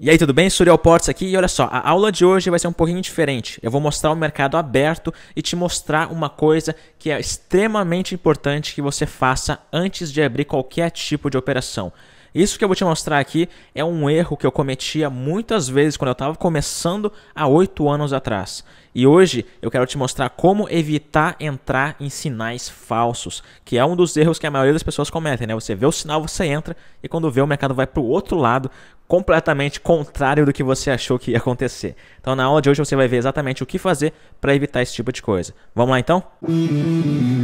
E aí, tudo bem? Suriel Portes aqui e olha só, a aula de hoje vai ser um pouquinho diferente. Eu vou mostrar o mercado aberto e te mostrar uma coisa que é extremamente importante que você faça antes de abrir qualquer tipo de operação. Isso que eu vou te mostrar aqui é um erro que eu cometia muitas vezes quando eu estava começando há 8 anos atrás. E hoje eu quero te mostrar como evitar entrar em sinais falsos, que é um dos erros que a maioria das pessoas cometem, né? Você vê o sinal, você entra e quando vê o mercado vai para o outro lado, completamente contrário do que você achou que ia acontecer. Então na aula de hoje você vai ver exatamente o que fazer para evitar esse tipo de coisa. Vamos lá então? Música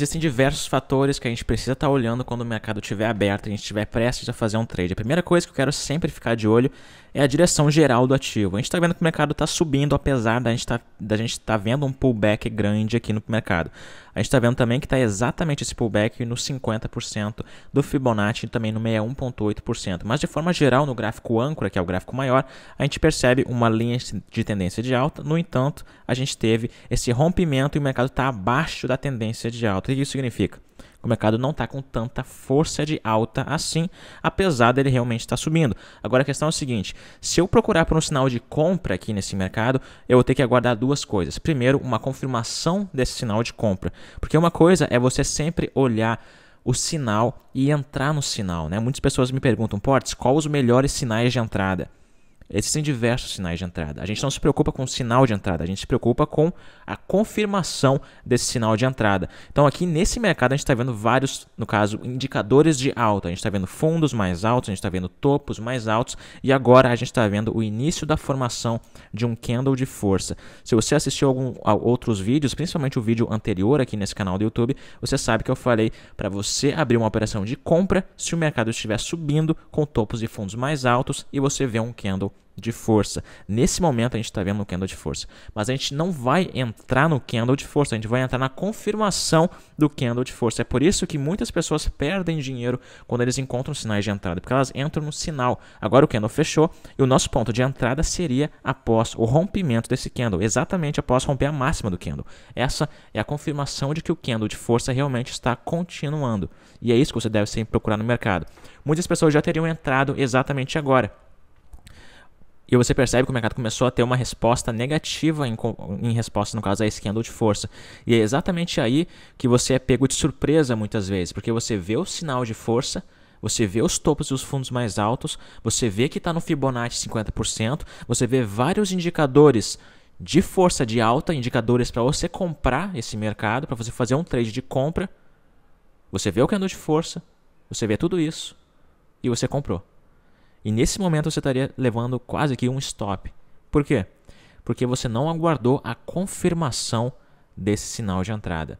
Existem diversos fatores que a gente precisa estar tá olhando quando o mercado estiver aberto, a gente estiver prestes a fazer um trade. A primeira coisa que eu quero sempre ficar de olho é a direção geral do ativo. A gente está vendo que o mercado está subindo, apesar da gente tá, estar tá vendo um pullback grande aqui no mercado. A gente está vendo também que está exatamente esse pullback no 50% do Fibonacci e também no 61,8%. Mas de forma geral, no gráfico âncora, que é o gráfico maior, a gente percebe uma linha de tendência de alta. No entanto, a gente teve esse rompimento e o mercado está abaixo da tendência de alta. O que isso significa? O mercado não está com tanta força de alta assim, apesar dele realmente estar tá subindo. Agora a questão é o seguinte: se eu procurar por um sinal de compra aqui nesse mercado, eu vou ter que aguardar duas coisas. Primeiro, uma confirmação desse sinal de compra, porque uma coisa é você sempre olhar o sinal e entrar no sinal, né? Muitas pessoas me perguntam, Portes, quais os melhores sinais de entrada? Existem diversos sinais de entrada. A gente não se preocupa com o sinal de entrada, a gente se preocupa com a confirmação desse sinal de entrada. Então, aqui nesse mercado, a gente está vendo vários, no caso, indicadores de alta. A gente está vendo fundos mais altos, a gente está vendo topos mais altos e agora a gente está vendo o início da formação de um candle de força. Se você assistiu algum, a outros vídeos, principalmente o vídeo anterior aqui nesse canal do YouTube, você sabe que eu falei para você abrir uma operação de compra se o mercado estiver subindo com topos e fundos mais altos e você vê um candle de força. Nesse momento a gente está vendo o candle de força, mas a gente não vai entrar no candle de força, a gente vai entrar na confirmação do candle de força. É por isso que muitas pessoas perdem dinheiro quando eles encontram sinais de entrada, porque elas entram no sinal. Agora o candle fechou e o nosso ponto de entrada seria após o rompimento desse candle, exatamente após romper a máxima do candle. Essa é a confirmação de que o candle de força realmente está continuando. E é isso que você deve sempre procurar no mercado. Muitas pessoas já teriam entrado exatamente agora. E você percebe que o mercado começou a ter uma resposta negativa em, em resposta, no caso, a esse candle de força. E é exatamente aí que você é pego de surpresa muitas vezes, porque você vê o sinal de força, você vê os topos e os fundos mais altos, você vê que está no Fibonacci 50%, você vê vários indicadores de força de alta, indicadores para você comprar esse mercado, para você fazer um trade de compra. Você vê o candle de força, você vê tudo isso e você comprou. E nesse momento você estaria levando quase que um stop. Por quê? Porque você não aguardou a confirmação desse sinal de entrada.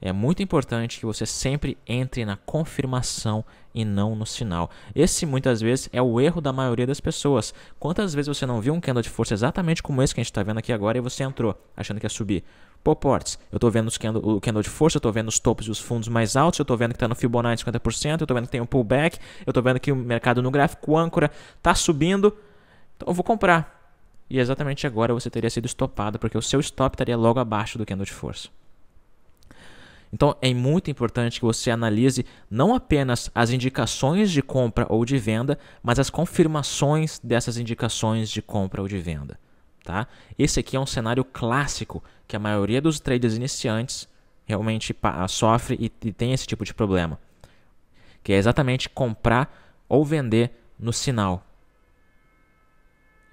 É muito importante que você sempre entre na confirmação e não no sinal. Esse muitas vezes é o erro da maioria das pessoas. Quantas vezes você não viu um candle de força exatamente como esse que a gente está vendo aqui agora e você entrou achando que ia subir? Poports. Eu estou vendo candle, o candle de força, eu estou vendo os topos e os fundos mais altos, eu estou vendo que está no Fibonacci 50%, eu estou vendo que tem um pullback, eu estou vendo que o mercado no gráfico âncora está subindo, então eu vou comprar. E é exatamente agora você teria sido estopado, porque o seu stop estaria logo abaixo do candle de força. Então é muito importante que você analise não apenas as indicações de compra ou de venda, mas as confirmações dessas indicações de compra ou de venda tá? Esse aqui é um cenário clássico que a maioria dos traders iniciantes realmente ah, sofre e, e tem esse tipo de problema, que é exatamente comprar ou vender no sinal.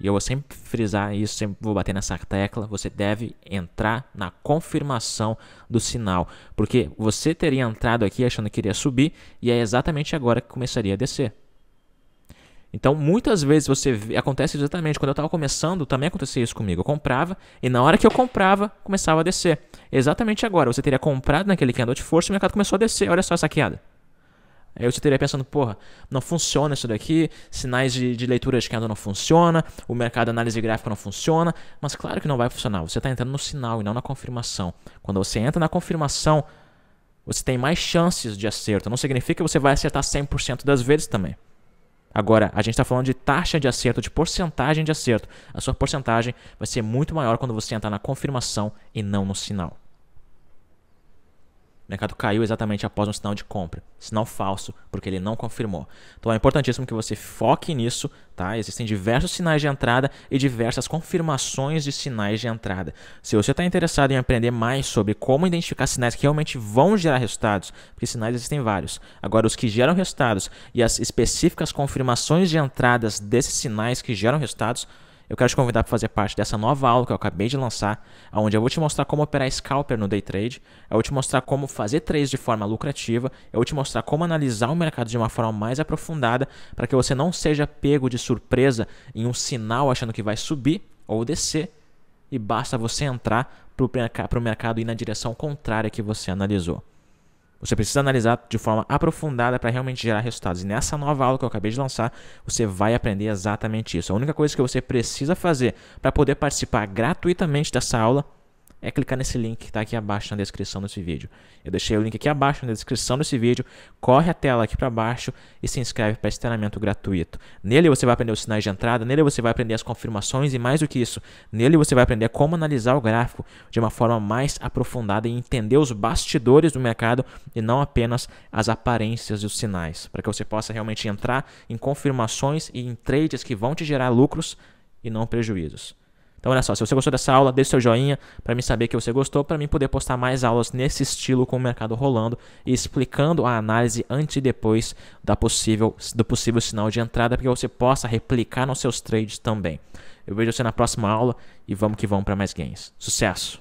E eu vou sempre frisar isso, sempre vou bater nessa tecla. Você deve entrar na confirmação do sinal. Porque você teria entrado aqui achando que iria subir e é exatamente agora que começaria a descer. Então, muitas vezes você acontece exatamente quando eu estava começando, também acontecia isso comigo. Eu comprava e na hora que eu comprava, começava a descer. Exatamente agora, você teria comprado naquele candle de força e o mercado começou a descer. Olha só essa queda. Aí eu teria pensando, porra, não funciona isso daqui, sinais de, de leitura de candle não funciona, o mercado de análise gráfica não funciona, mas claro que não vai funcionar. Você está entrando no sinal e não na confirmação. Quando você entra na confirmação, você tem mais chances de acerto. Não significa que você vai acertar 100% das vezes também. Agora, a gente está falando de taxa de acerto, de porcentagem de acerto. A sua porcentagem vai ser muito maior quando você entrar na confirmação e não no sinal. O mercado caiu exatamente após um sinal de compra. Sinal falso, porque ele não confirmou. Então é importantíssimo que você foque nisso, tá? Existem diversos sinais de entrada e diversas confirmações de sinais de entrada. Se você está interessado em aprender mais sobre como identificar sinais que realmente vão gerar resultados, porque sinais existem vários. Agora, os que geram resultados e as específicas confirmações de entradas desses sinais que geram resultados eu quero te convidar para fazer parte dessa nova aula que eu acabei de lançar, onde eu vou te mostrar como operar scalper no day trade, eu vou te mostrar como fazer trades de forma lucrativa, eu vou te mostrar como analisar o mercado de uma forma mais aprofundada para que você não seja pego de surpresa em um sinal achando que vai subir ou descer e basta você entrar para o mercado ir na direção contrária que você analisou. Você precisa analisar de forma aprofundada para realmente gerar resultados. E nessa nova aula que eu acabei de lançar, você vai aprender exatamente isso. A única coisa que você precisa fazer para poder participar gratuitamente dessa aula é clicar nesse link que está aqui abaixo na descrição desse vídeo. Eu deixei o link aqui abaixo na descrição desse vídeo, corre a tela aqui para baixo e se inscreve para esse treinamento gratuito. Nele você vai aprender os sinais de entrada, nele você vai aprender as confirmações e mais do que isso, nele você vai aprender como analisar o gráfico de uma forma mais aprofundada e entender os bastidores do mercado e não apenas as aparências e os sinais, para que você possa realmente entrar em confirmações e em trades que vão te gerar lucros e não prejuízos. Então, olha só, se você gostou dessa aula, deixe seu joinha para mim saber que você gostou, para mim poder postar mais aulas nesse estilo com o mercado rolando e explicando a análise antes e depois da possível, do possível sinal de entrada, para que você possa replicar nos seus trades também. Eu vejo você na próxima aula e vamos que vamos para mais gains. Sucesso!